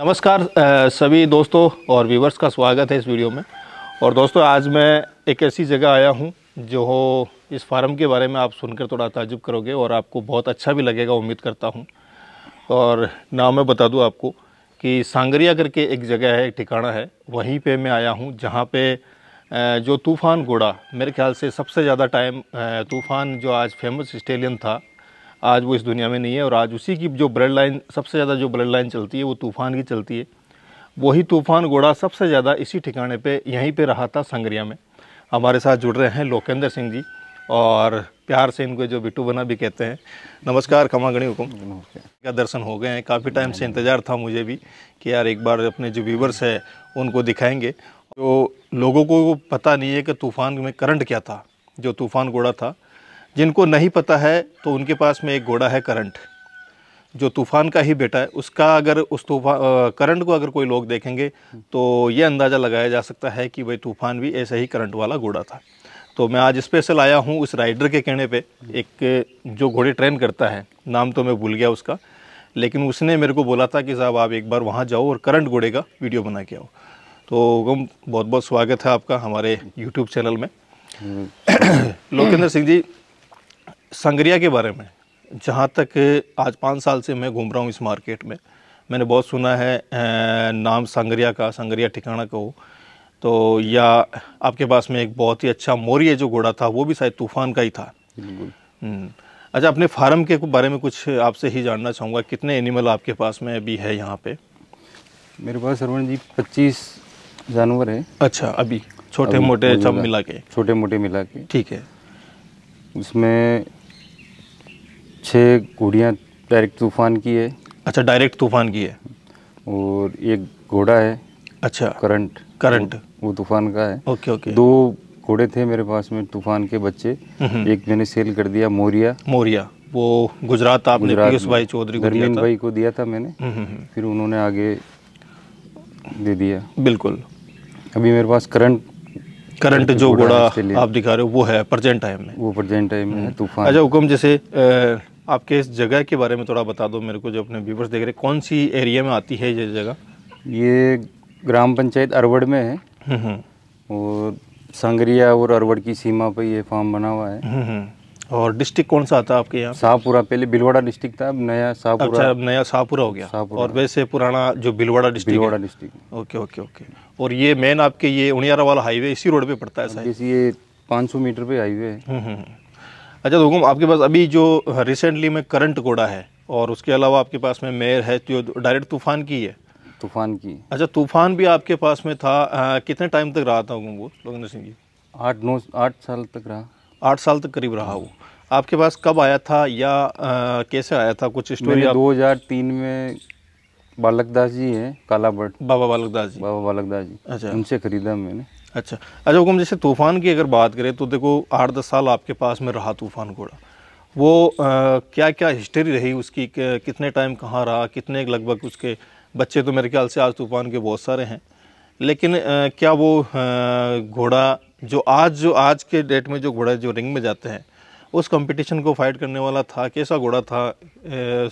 नमस्कार सभी दोस्तों और व्यूवर्स का स्वागत है इस वीडियो में और दोस्तों आज मैं एक ऐसी जगह आया हूँ जो हो इस फार्म के बारे में आप सुनकर थोड़ा ताजुब करोगे और आपको बहुत अच्छा भी लगेगा उम्मीद करता हूँ और नाम मैं बता दूँ आपको कि सांगरिया करके एक जगह है एक ठिकाना है वहीं पे मैं आया हूँ जहाँ पे जो तूफ़ान घोड़ा मेरे ख्याल से सबसे ज़्यादा टाइम तूफ़ान जो आज फेमस स्टेलियन था आज वो इस दुनिया में नहीं है और आज उसी की जो ब्लड लाइन सबसे ज़्यादा जो ब्लड लाइन चलती है वो तूफ़ान की चलती है वही तूफ़ान घोड़ा सबसे ज़्यादा इसी ठिकाने पे यहीं पे रहा था संगरिया में हमारे साथ जुड़ रहे हैं लोकेंद्र सिंह जी और प्यार से इनको जो बिट्टू बना भी कहते हैं नमस्कार खमा गणी हुकुम का दर्शन हो गए हैं काफ़ी टाइम से इंतज़ार था मुझे भी कि यार एक बार अपने जो व्यूवर्स है उनको दिखाएंगे तो लोगों को पता नहीं है कि तूफ़ान में करंट क्या था जो तूफ़ान घोड़ा था जिनको नहीं पता है तो उनके पास में एक घोड़ा है करंट जो तूफ़ान का ही बेटा है उसका अगर उस तूफान करंट को अगर कोई लोग देखेंगे तो ये अंदाज़ा लगाया जा सकता है कि भाई तूफ़ान भी ऐसा ही करंट वाला घोड़ा था तो मैं आज स्पेशल आया हूँ उस राइडर के कहने पे एक जो घोड़े ट्रेन करता है नाम तो मैं भूल गया उसका लेकिन उसने मेरे को बोला था कि साहब आप एक बार वहाँ जाओ और करंट घोड़े का वीडियो बना के आओ तो गम बहुत बहुत स्वागत है आपका हमारे यूट्यूब चैनल में हम्म। लोकेंद्र सिंह जी संगरिया के बारे में जहाँ तक आज पाँच साल से मैं घूम रहा हूँ इस मार्केट में मैंने बहुत सुना है नाम संगरिया का संगरिया ठिकाना का हो तो या आपके पास में एक बहुत ही अच्छा मौर्य जो घोड़ा था वो भी शायद तूफान का ही था हम्म, अच्छा अपने फार्म के बारे में कुछ आपसे ही जानना चाहूँगा कितने एनिमल आपके पास में अभी है यहाँ पे मेरे पास सरवण जी पच्चीस जानवर है अच्छा अभी छोटे अभी मोटे सब मिला के छोटे मोटे मिला के ठीक है उसमें छः घोड़ियाँ डायरेक्ट तूफान की है अच्छा डायरेक्ट तूफान की है और एक घोड़ा है अच्छा करंट करंट वो तूफान का है ओके ओके दो घोड़े थे मेरे पास में तूफान के बच्चे एक मैंने सेल कर दिया मोरिया मोरिया वो गुजरात आपने पीयूष भाई चौधरी को दिया था भाई को दिया था मैंने फिर उन्होंने आगे दे दिया बिल्कुल अभी मेरे पास करंट करंट जो घोड़ा आप दिखा रहे हो वो है प्रेजेंट टाइम में वो प्रेजेंट टाइम में तूफान अच्छा हुक्म जैसे आपके इस जगह के बारे में थोड़ा बता दो मेरे को जो अपने व्यूवर्स देख रहे कौन सी एरिया में आती है ये जगह ये ग्राम पंचायत अरवड़ में है हम्म, हम्म। और संगरिया और अरवड़ की सीमा पर ये फार्म बना हुआ है हम्म, और डिस्ट्रिक्ट कौन सा आता है आपके यहाँ शाहपुरा पहले बिलवाड़ा डिस्ट्रिक्ट था अब नया शाहपुरा अच्छा अब नया शाहपुरा हो गया और वैसे पुराना जो बिलवाड़ा district district okay okay okay और ये मेन आपके ये उनियारा वाला हाईवे इसी रोड पे पड़ता है शायद ये सौ मीटर पे हाईवे है अच्छा तो आपके पास अभी जो रिसेंटली में करंट कोड़ा है और उसके अलावा आपके पास में मेयर है जो तो डायरेक्ट तूफान की है तूफान की अच्छा तूफान भी आपके पास में था आ, कितने टाइम तक रहा था वो लोकेंद्र सिंह जी आठ नौ आठ साल तक रहा आठ साल तक करीब रहा वो आपके पास कब आया था या आ, कैसे आया था कुछ स्टोरी हजार तीन में बालकदास जी हैं कालाबट बाबा बालकदास जी बाबा बालकदास जी अच्छा उनसे खरीदा मैंने अच्छा अच्छा हुकुम जैसे तूफ़ान की अगर बात करें तो देखो आठ दस साल आपके पास में रहा तूफ़ान घोड़ा वो आ, क्या क्या हिस्ट्री रही उसकी कितने टाइम कहाँ रहा कितने लगभग उसके बच्चे तो मेरे ख्याल से आज तूफ़ान के बहुत सारे हैं लेकिन आ, क्या वो घोड़ा जो आज जो आज के डेट में जो घोड़ा जो रिंग में जाते हैं उस कंपटीशन को फाइट करने वाला था कैसा घोड़ा था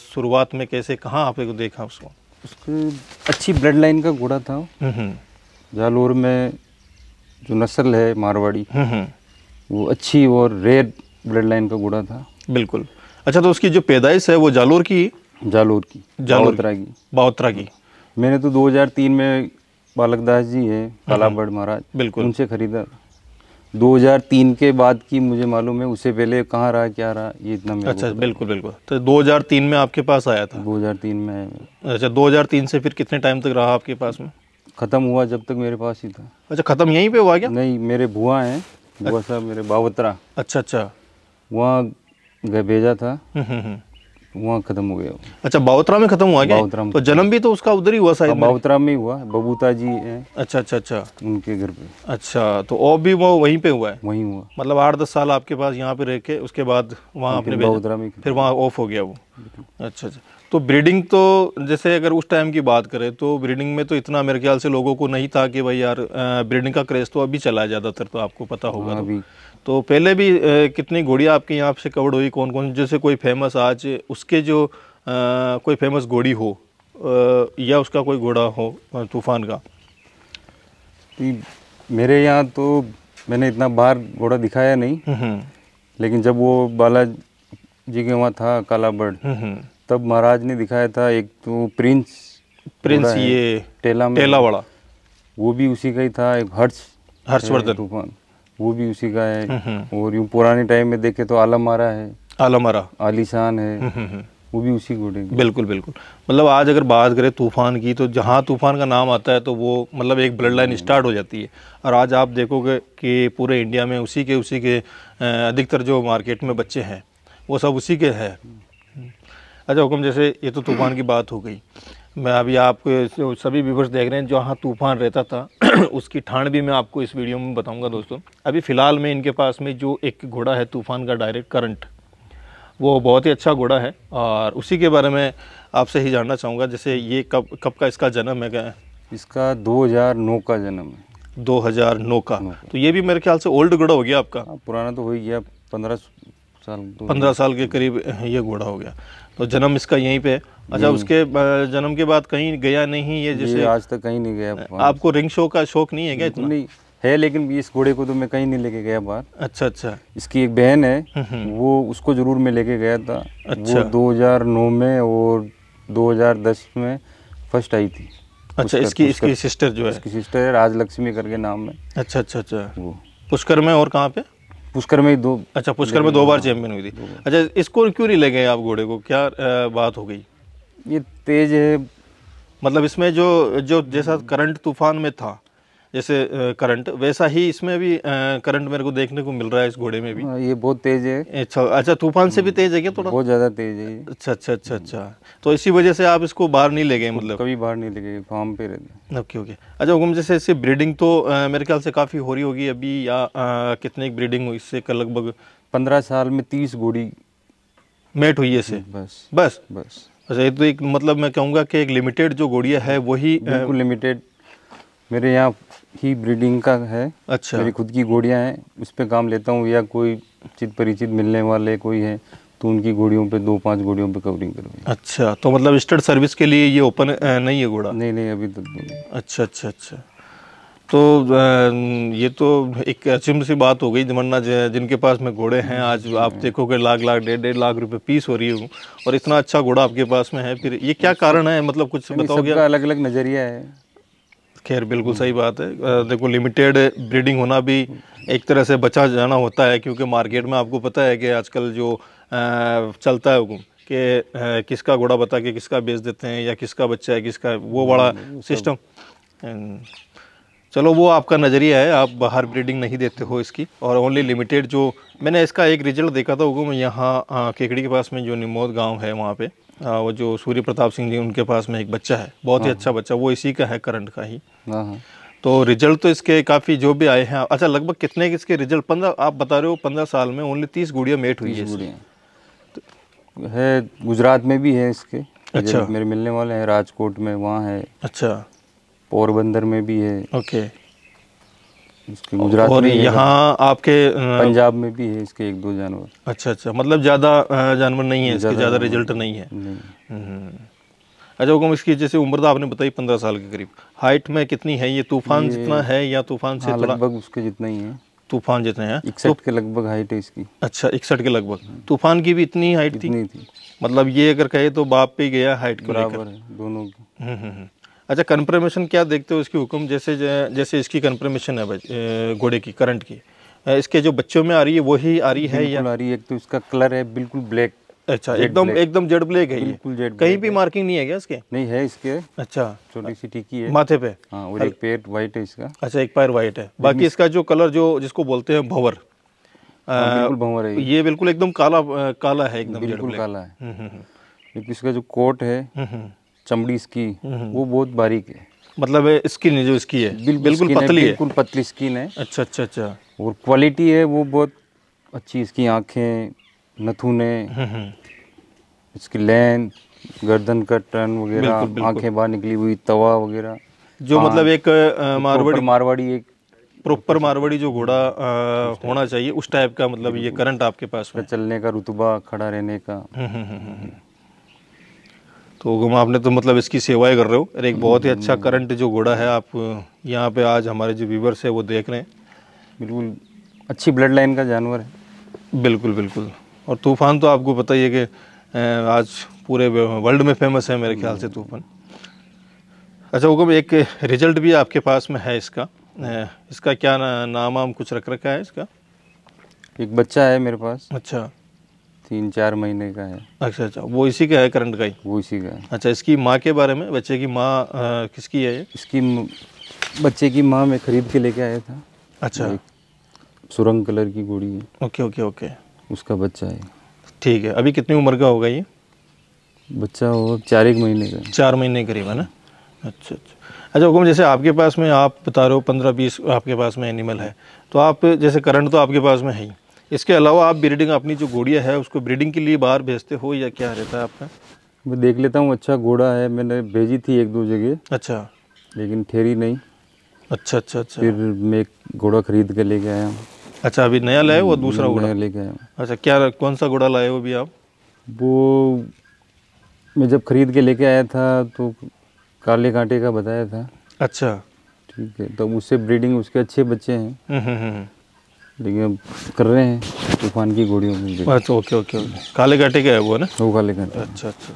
शुरुआत में कैसे कहाँ आप देखा उसको उसके अच्छी ब्लड लाइन का घोड़ा था हम्म, हम्म। जालोर में जो नस्ल है मारवाड़ी हम्म, हम्म। वो अच्छी और रेयर ब्लड लाइन का घोड़ा था बिल्कुल अच्छा तो उसकी जो पैदाइश है वो जालोर की जालोर की बावतरा की बावतरा की मैंने तो 2003 में बालक दास जी है हम्म, कालाबड़ महाराज बिल्कुल उनसे खरीदा 2003 के बाद की मुझे मालूम है उससे पहले कहाँ रहा क्या रहा ये इतना मैं अच्छा बिल्कुल बिल्कुल तो 2003 में आपके पास आया था 2003 में अच्छा 2003 से फिर कितने टाइम तक रहा आपके पास में ख़त्म हुआ जब तक मेरे पास ही था अच्छा ख़त्म यहीं पे हुआ क्या नहीं मेरे बुआ हैं बुआ साहब मेरे बावतरा अच्छा अच्छा वहाँ भेजा था हम्म, हम्म, हम्म। वहाँ खत्म हो गया अच्छा बाउतरा में खत्म हुआ क्या तो जन्म भी तो उसका उधर ही हुआ शायद बाउतरा हाँ, में हुआ बबूता जी है अच्छा अच्छा अच्छा उनके घर पे अच्छा तो और भी वो वहीं पे हुआ है वहीं हुआ मतलब आठ दस साल आपके पास यहाँ पे रह के उसके बाद वहाँ आपने बाउतरा में फिर वहाँ ऑफ हो गया वो अच्छा अच्छा तो ब्रीडिंग तो जैसे अगर उस टाइम की बात करें तो ब्रीडिंग में तो इतना मेरे ख्याल से लोगों को नहीं था कि भाई यार ब्रीडिंग का क्रेज तो अभी चला है ज़्यादातर तो आपको पता होगा हाँ, तो। अभी तो पहले भी कितनी घोड़ियाँ आपके यहाँ से कवर्ड हुई कौन कौन जैसे कोई फेमस आज उसके जो आ, कोई फेमस घोड़ी हो आ, या उसका कोई घोड़ा हो तूफ़ान का मेरे यहाँ तो मैंने इतना बाहर घोड़ा दिखाया नहीं हम्म, हम्म। लेकिन जब वो बाला जी के वहाँ था कालाबर्ड हम्म, तब महाराज ने दिखाया था एक तो प्रिंस प्रिंस ये टेला में टेला वाला वो भी उसी का ही था एक हर्ष हर्षवर्धन तूफान वो भी उसी का है हम्म, हम्म। और यूँ पुराने टाइम में देखे तो आलमारा है आलमारा आलिशान है हम्म, वो भी उसी घोड़े बिल्कुल बिल्कुल मतलब आज अगर बात करें तूफान की तो जहाँ तूफान का नाम आता है तो वो मतलब एक ब्लड लाइन स्टार्ट हो जाती है और आज आप देखोगे कि पूरे इंडिया में उसी के उसी के अधिकतर जो मार्केट में बच्चे हैं वो सब उसी के हैं अच्छा हुक्म जैसे ये तो तूफान की बात हो गई मैं अभी आपके सभी व्यूवर्स देख रहे हैं जहाँ तूफान रहता था उसकी ठाण भी मैं आपको इस वीडियो में बताऊंगा दोस्तों अभी फ़िलहाल में इनके पास में जो एक घोड़ा है तूफ़ान का डायरेक्ट करंट वो बहुत ही अच्छा घोड़ा है और उसी के बारे में आपसे ही जानना चाहूँगा जैसे ये कब कब का इसका जन्म है क्या इसका नौ का जन्म है दो नौ का तो ये भी मेरे ख्याल से ओल्ड घोड़ा हो गया आपका हाँ, पुराना तो हो ही गया पंद्रह साल पंद्रह साल के करीब ये घोड़ा हो गया तो जन्म इसका यहीं पे है अच्छा हम्म। उसके जन्म के बाद कहीं गया नहीं है जैसे आज तक कहीं नहीं गया आपको रिंग शो का शौक नहीं है क्या इतना नहीं है लेकिन इस घोड़े को तो मैं कहीं नहीं लेके गया बाहर अच्छा अच्छा इसकी एक बहन है हम्म, हम्म। वो उसको जरूर मैं लेके गया था अच्छा हजार नौ में और दस में फर्स्ट आई थी अच्छा इसकी इसकी सिस्टर जो है इसकी सिस्टर है राजलक्ष्मी करके नाम है अच्छा अच्छा अच्छा वो पुष्कर में और कहाँ पे पुष्कर में ही दो अच्छा पुष्कर में दो बार चैंपियन हुई थी अच्छा इसको क्यों नहीं ले गए आप घोड़े को क्या बात हो गई ये तेज है मतलब इसमें जो जो जैसा करंट तूफान में था जैसे करंट वैसा ही इसमें भी करंट मेरे को देखने को मिल रहा है इस घोड़े में भी हाँ, ये बहुत तेज है अच्छा अच्छा तूफान से भी हम्म, तेज है क्या थोड़ा बहुत ज्यादा तेज है अच्छा अच्छा अच्छा अच्छा तो इसी वजह से आप इसको बाहर नहीं ले गए मतलब कभी बाहर नहीं ले गए फार्म पे रहते ओके ओके अच्छा हुकुम जैसे इससे ब्रीडिंग तो मेरे ख्याल से काफ़ी हो रही होगी अभी या आ, कितने ब्रीडिंग हुई इससे लगभग पंद्रह साल में तीस घोड़ी मेट हुई है इसे बस बस बस अच्छा ये तो एक मतलब मैं कहूँगा कि एक लिमिटेड जो गोड़िया है वही बिल्कुल लिमिटेड मेरे यहाँ ही ब्रीडिंग का है अच्छा मेरी खुद की गोड़ियाँ हैं उस पर काम लेता हूँ या कोई चित परिचित मिलने वाले कोई है तो उनकी घोड़ियों पे दो पांच घोड़ियों पे कवरिंग करवाई अच्छा तो मतलब स्टड सर्विस के लिए ये ओपन नहीं है घोड़ा नहीं नहीं अभी तक नहीं अच्छा अच्छा अच्छा तो ये तो एक अचिम सी बात हो गई वरना जिनके पास में घोड़े हैं आज आप देखोगे लाख लाख डेढ़ डेढ़ लाख रुपए पीस हो रही हूँ और इतना अच्छा घोड़ा आपके पास में है फिर ये क्या कारण है मतलब कुछ बताओगे अलग अलग नज़रिया है खैर बिल्कुल सही हम्म। बात है देखो लिमिटेड ब्रीडिंग होना भी हम्म। एक तरह से बचा जाना होता है क्योंकि मार्केट में आपको पता है कि आजकल जो चलता है कि किसका घोड़ा बता के किसका बेच देते हैं या किसका बच्चा है किसका है, वो बड़ा सिस्टम हम्म, चलो वो आपका नज़रिया है आप बाहर ब्रीडिंग नहीं देते हो इसकी और ओनली लिमिटेड जो मैंने इसका एक रिजल्ट देखा था वो मैं यहाँ केकड़ी के पास में जो निमोद गांव है वहाँ पे आ, वो जो सूर्य प्रताप सिंह जी उनके पास में एक बच्चा है बहुत ही हाँ। अच्छा बच्चा वो इसी का है करंट का ही हाँ, हाँ। तो रिजल्ट तो इसके काफ़ी जो भी आए हैं अच्छा लगभग कितने इसके रिजल्ट पंद्रह आप बता रहे हो पंद्रह साल में ओनली तीस गुड़िया मेट हुई है है गुजरात में भी है इसके अच्छा मेरे मिलने वाले हैं राजकोट में वहाँ है अच्छा पोरबंदर में भी है ओके इसके गुजरात और यहाँ आपके पंजाब में भी है इसके एक दो जानवर अच्छा अच्छा मतलब ज़्यादा जानवर नहीं है इसके ज़्यादा रिजल्ट नहीं है हम्म। अच्छा हुकुम इसकी जैसे उम्र तो आपने बताई पंद्रह साल के करीब हाइट में कितनी है ये तूफान जितना है या तूफान से हाँ, लगभग उसके जितना ही है तूफान जितने हैं इकसठ तो, के लगभग हाइट है इसकी अच्छा इकसठ के लगभग हाँ। तूफान की भी इतनी हाइट थी? थी मतलब ये अगर कहे तो बाप पे गया हाइट को बराबर है दोनों की हम्म, हम्म, अच्छा कन्फर्मेशन क्या देखते हो इसकी हुक्म जैसे जैसे इसकी कन्फर्मेशन है घोड़े की करंट की इसके जो बच्चों में आ रही है वही आ रही है या आ रही है एक तो इसका कलर है बिल्कुल ब्लैक अच्छा एकदम एकदम जेड ब्लैक है बिल्कुल जेड कहीं भी मार्किंग नहीं है क्या इसके नहीं है इसके अच्छा छोटी सी टिकी है माथे पे हाँ और एक पैर वाइट है इसका अच्छा एक पैर वाइट है बाकी इसका जो कलर जो जिसको बोलते हैं भंवर हाँ, बिल्कुल भंवर है ये बिल्कुल एकदम काला काला है एकदम बिल्कुल काला है हम्म, हम्म, हम्म। इसका जो कोट है चमड़ी इसकी हम्म। वो बहुत बारीक है मतलब है स्किन है जो इसकी है बिल्कुल बिल्कुल पतली है बिल्कुल पतली स्किन है अच्छा अच्छा अच्छा और क्वालिटी है वो बहुत अच्छी इसकी आँखें नथुने हम्म, हम्म। इसकी लेंथ गर्दन का टर्न वगैरह आंखें बाहर निकली हुई तवा वगैरह जो हाँ, मतलब एक तो मारवाड़ी मारवाड़ी एक प्रॉपर मारवाड़ी जो घोड़ा होना चाहिए उस टाइप का मतलब ये करंट आपके पास में चलने का रुतबा खड़ा रहने का तो गुम आपने तो मतलब इसकी सेवाएं कर रहे हो और एक बहुत ही हम्म, अच्छा करंट हम्म, हम्म। जो घोड़ा है आप यहाँ पे आज हमारे जो व्यूवर्स है वो देख रहे हैं बिल्कुल अच्छी ब्लड लाइन का जानवर है बिल्कुल बिल्कुल और तूफान तो आपको पता ही है कि आज पूरे वर्ल्ड में फेमस है मेरे ख्याल से तूफान अच्छा हुकुम एक रिजल्ट भी आपके पास में है इसका इसका क्या नाम वाम कुछ रख रखा है इसका एक बच्चा है मेरे पास अच्छा तीन चार महीने का है अच्छा अच्छा वो इसी का है करंट का ही वो इसी का है अच्छा इसकी माँ के बारे में बच्चे की माँ किसकी है इसकी बच्चे की माँ मैं खरीद के लेके आया था अच्छा सुरंग कलर की घोड़ी है ओके ओके ओके उसका बच्चा है ठीक है अभी कितनी उम्र का होगा ये बच्चा हो चार एक महीने का चार महीने करीब है ना अच्छा अच्छा अच्छा हुकुम जैसे आपके पास में आप बता रहे हो पंद्रह बीस आपके पास में एनिमल है तो आप जैसे करंट तो आपके पास में है ही इसके अलावा आप ब्रीडिंग अपनी जो घोड़िया है उसको ब्रीडिंग के लिए बाहर भेजते हो या क्या रहता है आपका मैं देख लेता हूँ अच्छा घोड़ा है मैंने भेजी थी एक दो जगह अच्छा लेकिन ठेरी नहीं अच्छा अच्छा अच्छा फिर मैं एक घोड़ा खरीद के लेके आया हूँ अच्छा अभी नया लाए वो दूसरा घोड़ा लेके आया अच्छा क्या कौन सा घोड़ा लाए हो अभी आप वो मैं जब खरीद के लेके आया था तो काले कांटे का बताया था अच्छा ठीक है तो उससे ब्रीडिंग उसके अच्छे बच्चे हैं हम्म, हम्म, हम्म, लेकिन अब कर रहे हैं तूफान की गोड़ियों में अच्छा ओके ओके ओके काले घाटे का है वो है ना वो काले घाटे अच्छा अच्छा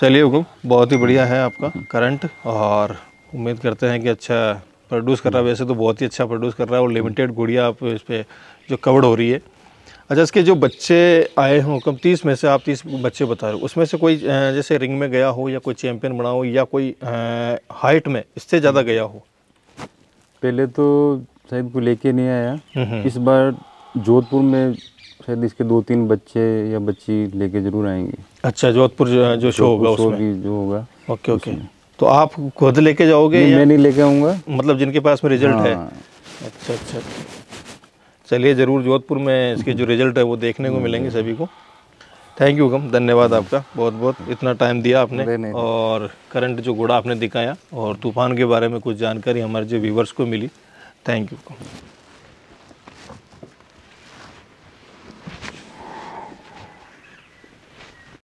चलिए हुकुम बहुत ही बढ़िया है आपका करंट हम्म। और उम्मीद करते हैं कि अच्छा प्रोड्यूस कर रहा है वैसे तो बहुत ही अच्छा प्रोड्यूस कर रहा है और लिमिटेड गुड़िया आप इस पर जो कवर्ड हो रही है अच्छा इसके जो बच्चे आए हों कम तीस में से आप तीस बच्चे बता रहे हो उसमें से कोई जैसे रिंग में गया हो या कोई चैम्पियन बना हो या कोई हाइट में इससे ज़्यादा गया हो पहले तो शायद कोई लेके नहीं आया इस बार जोधपुर में शायद इसके दो तीन बच्चे या बच्ची लेके जरूर आएंगे अच्छा जोधपुर जो, जो शो होगा भी जो होगा ओके ओके तो आप खुद लेके जाओगे नहीं, मैं नहीं लेके आऊँगा मतलब जिनके पास में रिजल्ट है हाँ। अच्छा, अच्छा अच्छा चलिए ज़रूर जोधपुर में इसके जो रिजल्ट है वो देखने को मिलेंगे सभी को थैंक यू कम धन्यवाद आपका बहुत बहुत इतना टाइम दिया आपने और करंट जो घोड़ा आपने दिखाया और तूफान के बारे में कुछ जानकारी हमारे जो व्यूवर्स को मिली थैंक यू